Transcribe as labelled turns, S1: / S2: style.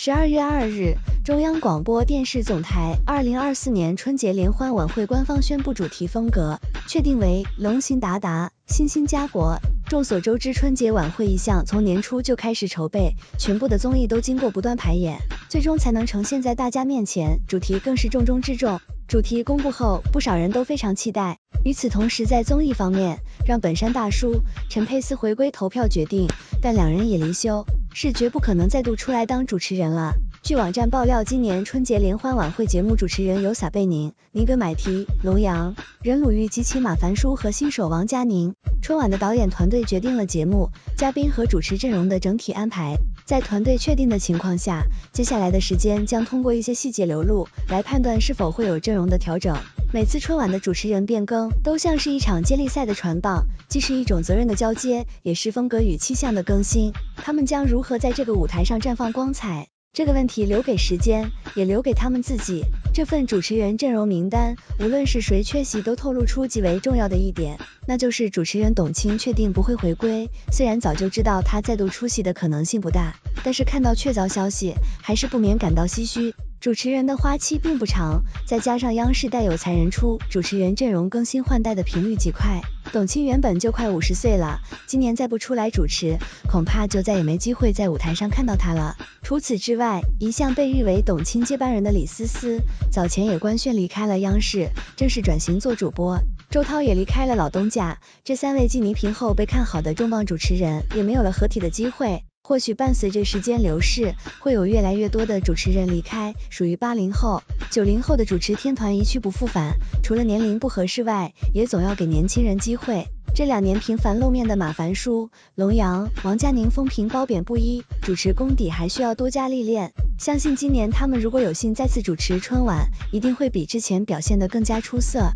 S1: 十二月二日，中央广播电视总台二零二四年春节联欢晚会官方宣布主题风格确定为“龙行达达，心心家国”。众所周知，春节晚会一项从年初就开始筹备，全部的综艺都经过不断排演，最终才能呈现在大家面前。主题更是重中之重。主题公布后，不少人都非常期待。与此同时，在综艺方面，让本山大叔陈佩斯回归投票决定，但两人也离休。是绝不可能再度出来当主持人了。据网站爆料，今年春节联欢晚会节目主持人有撒贝宁、尼格买提、龙洋、任鲁豫及其马凡舒和新手王嘉宁。春晚的导演团队决定了节目嘉宾和主持阵容的整体安排，在团队确定的情况下，接下来的时间将通过一些细节流露来判断是否会有阵容的调整。每次春晚的主持人变更，都像是一场接力赛的传棒，既是一种责任的交接，也是风格与气象的更新。他们将如何在这个舞台上绽放光彩？这个问题留给时间，也留给他们自己。这份主持人阵容名单，无论是谁缺席，都透露出极为重要的一点，那就是主持人董卿确定不会回归。虽然早就知道她再度出席的可能性不大，但是看到确凿消息，还是不免感到唏嘘。主持人的花期并不长，再加上央视带有才人出，主持人阵容更新换代的频率极快。董卿原本就快五十岁了，今年再不出来主持，恐怕就再也没机会在舞台上看到她了。除此之外，一向被誉为董卿接班人的李思思，早前也官宣离开了央视，正式转型做主播。周涛也离开了老东家，这三位继倪萍后被看好的重磅主持人，也没有了合体的机会。或许伴随着时间流逝，会有越来越多的主持人离开。属于八零后、九零后的主持天团一去不复返。除了年龄不合适外，也总要给年轻人机会。这两年频繁露面的马凡舒、龙洋、王佳宁，风评褒贬不一，主持功底还需要多加历练。相信今年他们如果有幸再次主持春晚，一定会比之前表现得更加出色。